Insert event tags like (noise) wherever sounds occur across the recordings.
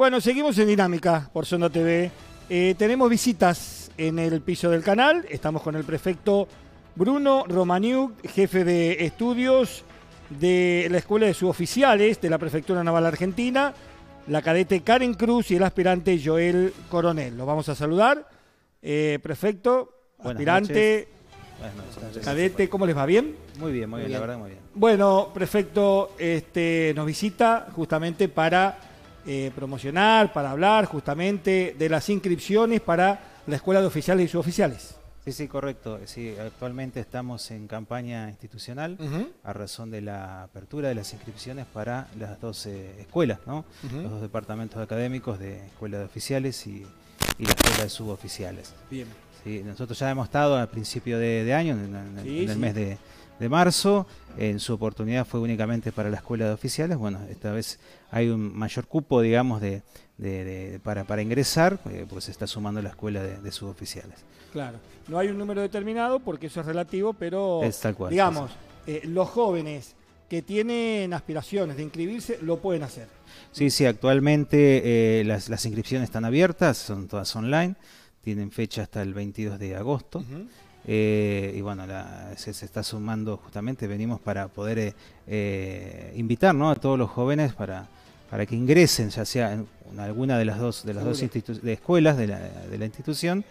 Bueno, seguimos en dinámica por Sonda TV. Eh, tenemos visitas en el piso del canal. Estamos con el prefecto Bruno Romaniuk, jefe de estudios de la Escuela de Suboficiales de la Prefectura Naval Argentina, la cadete Karen Cruz y el aspirante Joel Coronel. Los vamos a saludar. Eh, prefecto, aspirante, cadete, ¿cómo les va? ¿Bien? Muy bien, muy, bien, la verdad, muy bien. Bueno, prefecto, este, nos visita justamente para eh, promocional, para hablar justamente de las inscripciones para la Escuela de Oficiales y Suboficiales. Sí, sí, correcto. Sí, actualmente estamos en campaña institucional a razón de la apertura de las inscripciones para las dos eh, escuelas, Los dos departamentos académicos de Escuela de Oficiales y, y la Escuela de Suboficiales. Bien. Sí, nosotros ya hemos estado al principio de, año, en, el mes de, marzo. En su oportunidad fue únicamente para la escuela de oficiales. Bueno, esta vez hay un mayor cupo, digamos, de, para, ingresar, eh, porque se está sumando la escuela de, suboficiales. Claro, no hay un número determinado porque eso es relativo, pero digamos, eh, los jóvenes que tienen aspiraciones de inscribirse lo pueden hacer. Sí, sí, actualmente eh, las inscripciones están abiertas, son todas online tienen fecha hasta el 22 de agosto. Eh, y bueno, se, está sumando justamente, venimos para poder eh, eh, invitar a todos los jóvenes para, para que ingresen, ya sea en alguna de las dos, de las dos de escuelas de la, de la institución,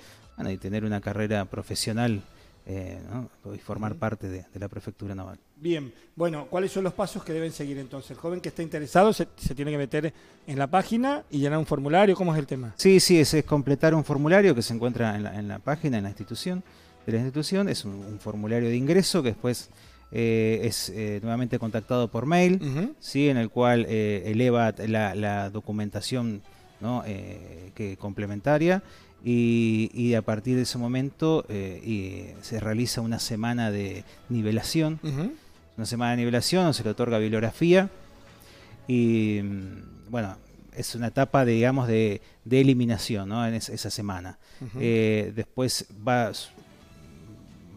y tener una carrera profesional y formar parte de la prefectura naval. Bien, bueno, ¿cuáles son los pasos que deben seguir entonces? El joven que está interesado se, tiene que meter en la página y llenar un formulario, ¿cómo es el tema? Sí, sí, es, completar un formulario que se encuentra en la, en la, página, en la institución de la institución, es un, formulario de ingreso que después eh, es eh, nuevamente contactado por mail, ¿sí? en el cual eh, eleva la, documentación que complementaria y, a partir de ese momento y se realiza una semana de nivelación una semana de nivelación, se le otorga bibliografía. Y mm, bueno, es una etapa, digamos, de, eliminación ¿no? en esa semana. Eh, después va,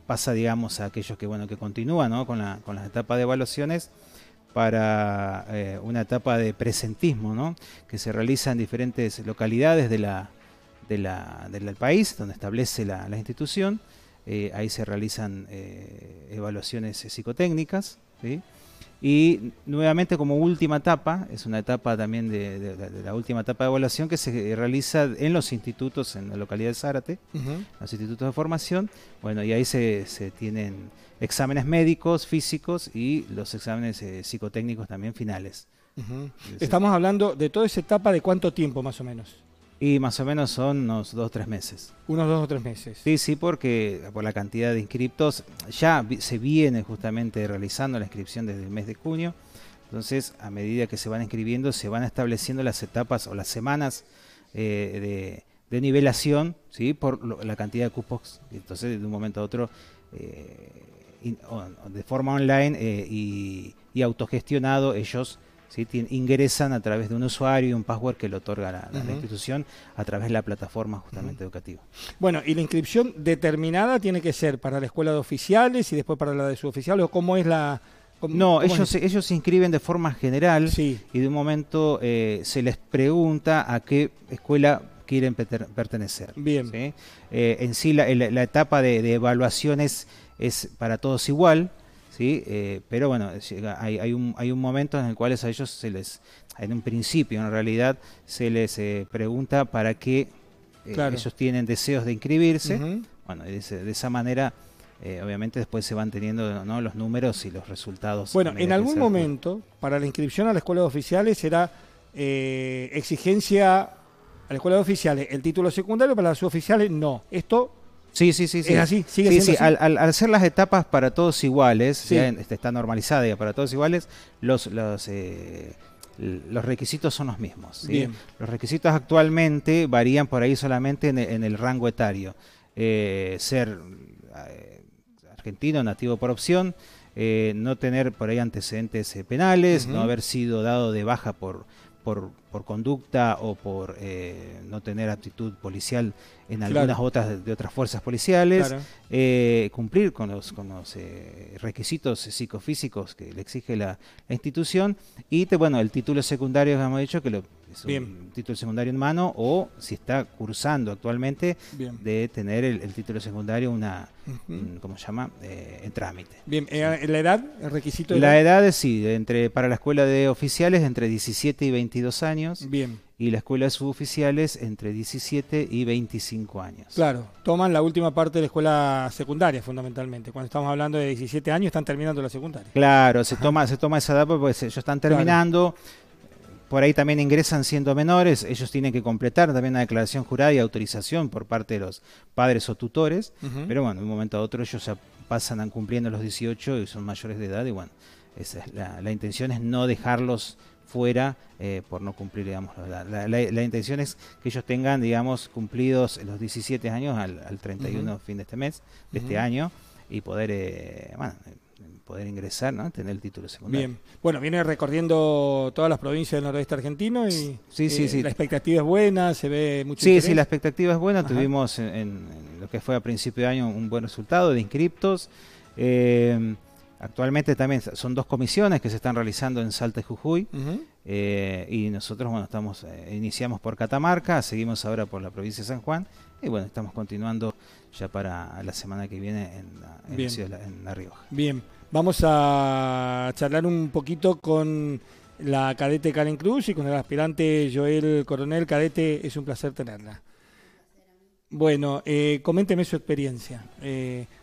pasa, digamos, a aquellos que, bueno, que continúan con, la, con las etapas de evaluaciones para eh, una etapa de presentismo, que se realiza en diferentes localidades de la, del país, donde establece la institución. Eh, ahí se realizan eh, evaluaciones eh, psicotécnicas. Y nuevamente como última etapa, es una etapa también de, la última etapa de evaluación que se realiza en los institutos en la localidad de Zárate, los institutos de formación, bueno, y ahí se, tienen exámenes médicos, físicos y los exámenes psicotécnicos también finales. Estamos hablando de toda esa etapa de cuánto tiempo más o menos. Y más o menos son unos dos o tres meses. Unos dos o tres meses. Sí, sí, porque por la cantidad de inscriptos ya se viene justamente realizando la inscripción desde el mes de junio. Entonces, a medida que se van inscribiendo, se van estableciendo las etapas o las semanas eh, de, nivelación ¿sí? por la cantidad de cupos. Entonces, de un momento a otro, eh, de forma online eh, y autogestionado, ellos ingresan a través de un usuario y un password que le otorga la, institución a través de la plataforma justamente educativa. Bueno, ¿y la inscripción determinada tiene que ser para la escuela de oficiales y después para la de suboficiales? ¿O cómo es la...? no, ellos, ellos se inscriben de forma general y de un momento eh, se les pregunta a qué escuela quieren pertenecer. Bien. Eh, en sí, la, la, etapa de, de evaluación es, es para todos igual. ¿sí? Eh, pero bueno, hay, un, hay un momento en el cual a ellos se les, en un principio en realidad, se les eh, pregunta para qué eh, ellos tienen deseos de inscribirse. Bueno, de, esa manera, obviamente después se van teniendo los números y los resultados. Bueno, en algún momento, para la inscripción a la escuela de oficiales será exigencia a la escuela de oficiales, el título secundario para las oficiales no. Esto Sí, sí, sí. sí. Es así, sigue sí, sí. Al, hacer las etapas para todos iguales, este, está normalizada ya para todos iguales, los, los, eh, requisitos son los mismos. Bien. Los requisitos actualmente varían por ahí solamente en, el rango etario. Eh, ser eh, argentino, nativo por opción, no tener por ahí antecedentes penales, no haber sido dado de baja por, por por conducta o por eh, no tener actitud policial en algunas otras de otras fuerzas policiales, eh, cumplir con los, con los eh, requisitos psicofísicos que le exige la, institución y bueno el título secundario hemos dicho que lo, es un título secundario en mano o si está cursando actualmente de tener el, título secundario una se llama en trámite. Bien, la edad, el requisito. la edad, edad sí, entre para la escuela de oficiales entre 17 y 22 años Bien. Y la escuela de suboficiales entre 17 y 25 años. Claro, toman la última parte de la escuela secundaria fundamentalmente. Cuando estamos hablando de 17 años están terminando la secundaria. Claro, se toma, se toma esa edad porque ellos están terminando. por ahí también ingresan siendo menores, ellos tienen que completar también la declaración jurada y autorización por parte de los padres o tutores, pero bueno, de un momento a otro ellos pasan cumpliendo los 18 y son mayores de edad y bueno, esa es la intención es no dejarlos fuera eh, por no cumplir, digamos, la, la, intención es que ellos tengan, digamos, cumplidos los 17 años al, al 31 fin de este mes, de este año, y poder, eh, bueno, poder ingresar, ¿no? Tener el título secundario. Bien. Bueno, viene recorriendo todas las provincias del noroeste argentino y sí, sí, eh, sí. la expectativa es buena, se ve mucho Sí, sí, la expectativa es buena. Tuvimos en, lo que fue a principio de año un buen resultado de inscriptos. Eh, Actualmente también son dos comisiones que se están realizando en Salta y Jujuy eh, y nosotros bueno estamos eh, iniciamos por Catamarca, seguimos ahora por la provincia de San Juan y bueno estamos continuando ya para la semana que viene en la, Rioja. Bien, vamos a charlar un poquito con la cadete Karen Cruz y con el aspirante Joel Coronel. Cadete, es un placer tenerla. Bueno, eh, coménteme su experiencia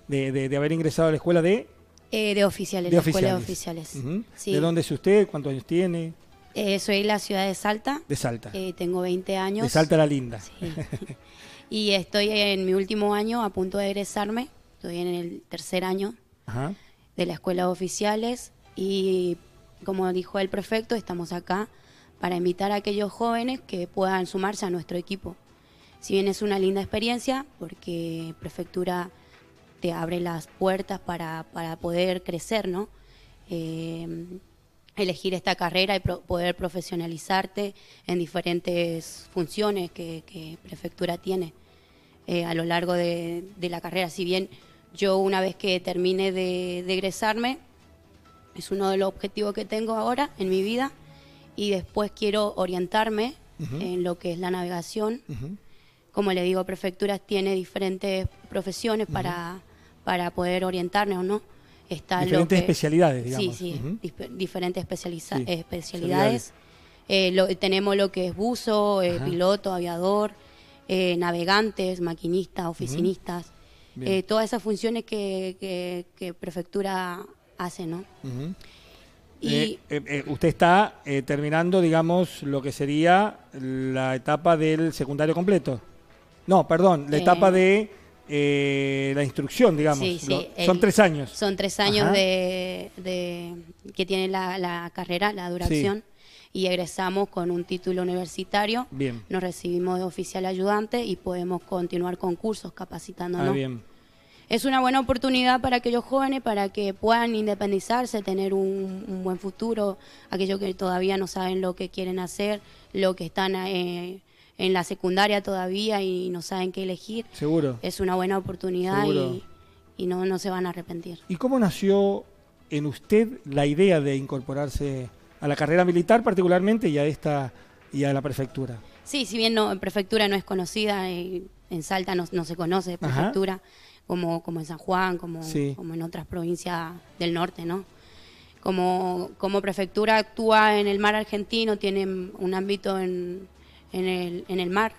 de haber ingresado a la escuela de eh, de oficiales, de, la Escuela de oficiales. ¿De dónde es usted? ¿Cuántos años tiene? Eh, soy de la ciudad de Salta. De Salta. Eh, tengo 20 años. De Salta la Linda. (laughs) y estoy en mi último año a punto de egresarme. Estoy en el tercer año de la escuela de oficiales. Y como dijo el prefecto, estamos acá para invitar a aquellos jóvenes que puedan sumarse a nuestro equipo. Si bien es una linda experiencia, porque prefectura te abre las puertas para, para poder crecer, ¿no? Eh, elegir esta carrera y poder profesionalizarte en diferentes funciones que, prefectura tiene eh, a lo largo de, la carrera. Si bien yo una vez que termine de, egresarme, es uno de los objetivos que tengo ahora en mi vida, y después quiero orientarme en lo que es la navegación. Como le digo, Prefectura tiene diferentes profesiones para para poder orientarnos, ¿no? Está diferentes especialidades, digamos. Sí, sí, diferentes especialidades. Eh, tenemos lo que es buzo, eh, piloto, aviador, eh, navegantes, maquinistas, oficinistas, todas esas funciones que, prefectura hace, ¿no? Y usted está terminando, digamos, lo que sería la etapa del secundario completo. No, perdón, la etapa de eh, la instrucción, digamos. son tres años. Son tres años de, que tiene la, carrera, la duración. y egresamos con un título universitario. Bien. Nos recibimos de oficial ayudante y podemos continuar con cursos capacitándonos. Ah, bien. Es una buena oportunidad para aquellos jóvenes para que puedan independizarse, tener un, buen futuro, aquellos que todavía no saben lo que quieren hacer, lo que están eh, en la secundaria todavía y no saben qué elegir, Seguro. es una buena oportunidad y, no, no se van a arrepentir. ¿Y cómo nació en usted la idea de incorporarse a la carrera militar particularmente y a esta y a la prefectura? Sí, si bien no, prefectura no es conocida, eh, en Salta no, se conoce prefectura, como, como en San Juan, como, como en otras provincias del norte, ¿no? Como, como prefectura actúa en el mar argentino, tiene un ámbito en, en el, en el mar.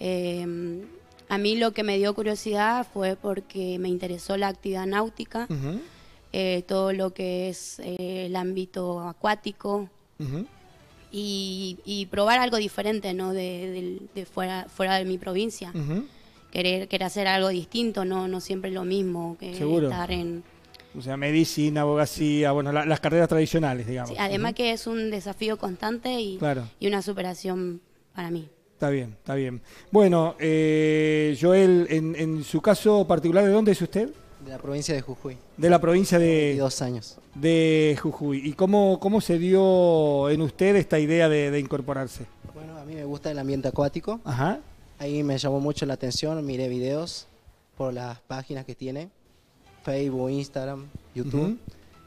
Em, a mí lo que me dio curiosidad fue porque me interesó la actividad náutica, eh, todo lo que es eh, el ámbito acuático y, probar algo diferente, ¿no? De, fuera, fuera de mi provincia. querer, querer hacer algo distinto, no, no siempre lo mismo que estar en... O sea, medicina, abogacía, bueno, las carreras tradicionales, digamos. además que es un desafío constante y, y una superación para mí. Está bien, está bien. Bueno, eh, Joel, en, su caso particular, ¿de dónde es usted? De la provincia de Jujuy. De la provincia de... dos años. De Jujuy. ¿Y cómo, cómo se dio en usted esta idea de, incorporarse? Bueno, a mí me gusta el ambiente acuático. Ajá. Ahí me llamó mucho la atención, miré videos por las páginas que tiene, Facebook, Instagram, YouTube.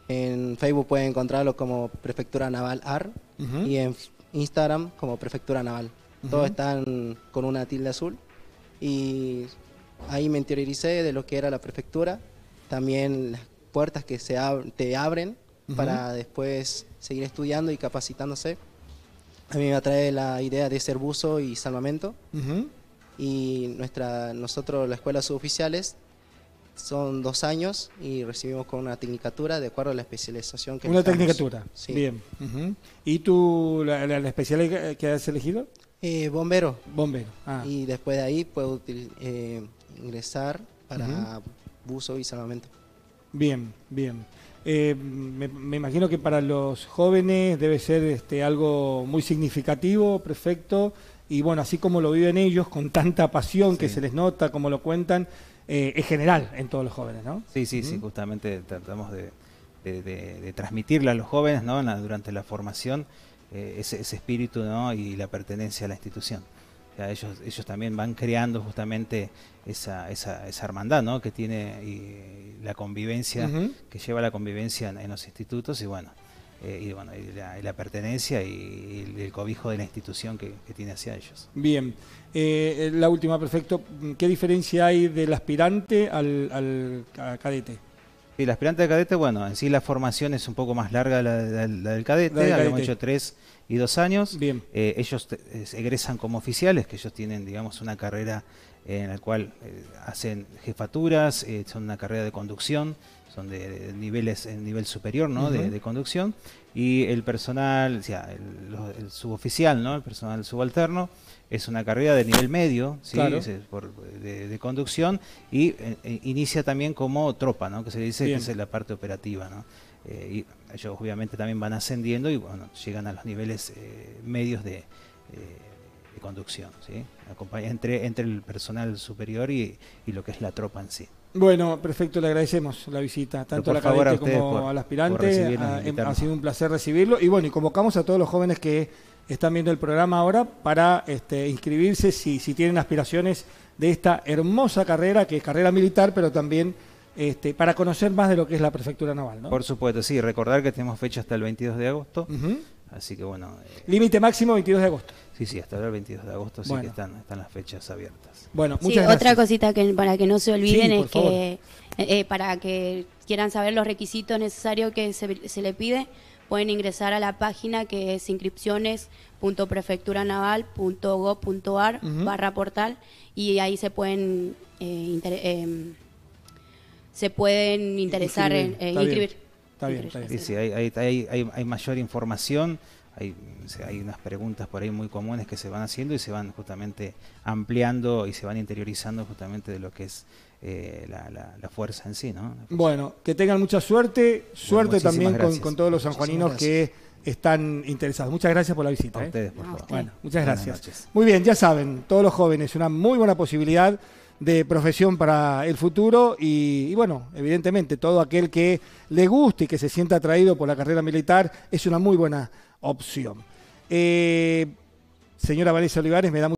En Facebook pueden encontrarlo como Prefectura Naval AR y en Instagram como Prefectura Naval. Todos están con una tilde azul. Y ahí me interioricé de lo que era la prefectura. También las puertas que se te abren para después seguir estudiando y capacitándose. A mí me atrae la idea de ser buzo y salvamento. Y nuestra, nosotros, la escuela suboficiales, son dos años y recibimos con una tecnicatura de acuerdo a la especialización que Una tecnicatura, sí. bien. ¿Y tú, la, la especial que has elegido? Eh, bombero. Bombero. Ah. Y después de ahí puedo eh, ingresar para buzo y salvamento. Bien, bien. Eh, me, imagino que para los jóvenes debe ser este, algo muy significativo, perfecto. Y bueno, así como lo viven ellos, con tanta pasión que se les nota, como lo cuentan, es general en todos los jóvenes, ¿no? Sí, sí, sí, justamente tratamos de, transmitirle a los jóvenes ¿no? durante la formación eh, ese, espíritu ¿no? y la pertenencia a la institución. ellos, ellos también van creando justamente esa, esa, esa hermandad ¿no? que tiene y, la convivencia, que lleva la convivencia en, los institutos y bueno, eh, y, bueno, y la, pertenencia y, el cobijo de la institución que, tiene hacia ellos. Bien, eh, la última, perfecto. ¿Qué diferencia hay del aspirante al cadete? Sí, la aspirante de cadete, bueno, en sí la formación es un poco más larga la, la, del cadete, habíamos hecho tres y dos años. Eh, ellos egresan como oficiales, que ellos tienen, digamos, una carrera en la cual eh, hacen jefaturas, eh, son una carrera de conducción, son de, niveles en eh, nivel superior de, conducción y el personal o sea, el, suboficial no el personal subalterno es una carrera de nivel medio de, conducción y eh, eh, inicia también como tropa no que se dice que es la parte operativa no y ellos obviamente también van ascendiendo y bueno llegan a los niveles medios de conducción, ¿sí? Acompaña entre, entre el personal superior y lo que es la tropa en sí. Bueno, perfecto, le agradecemos la visita, tanto a la cadete como al aspirante. Ah, em, ha, sido un placer recibirlo. Y bueno, y convocamos a todos los jóvenes que están viendo el programa ahora para este, inscribirse si, si tienen aspiraciones de esta hermosa carrera, que es carrera militar, pero también este, para conocer más de lo que es la prefectura naval. Por supuesto, sí, recordar que tenemos fecha hasta el 22 de agosto. Así que bueno. Eh, Límite máximo 22 de agosto. Sí, sí, hasta el 22 de agosto, así que están, están las fechas abiertas. Bueno, muchas sí, Otra cosita que para que no se olviden es que eh, eh, para que quieran saber los requisitos necesarios que se, se le pide, pueden ingresar a la página que es inscripciones.prefecturanaval.gov.ar barra portal y ahí se pueden em, se pueden interesar en inscribir. Está bien, Sí, sí, hay, hay, mayor información. Hay, hay, unas preguntas por ahí muy comunes que se van haciendo y se van justamente ampliando y se van interiorizando justamente de lo que es eh, la, la, fuerza en sí. ¿no? Bueno, que tengan mucha suerte, suerte también con, todos los sanjuaninos que están interesados. Muchas gracias por la visita. A ¿eh? ustedes, por favor. Bueno, muchas gracias. Muy bien, ya saben, todos los jóvenes, una muy buena posibilidad de profesión para el futuro y, bueno, evidentemente todo aquel que le guste y que se sienta atraído por la carrera militar es una muy buena opción. Eh, señora Vanessa Olivares, me da mucho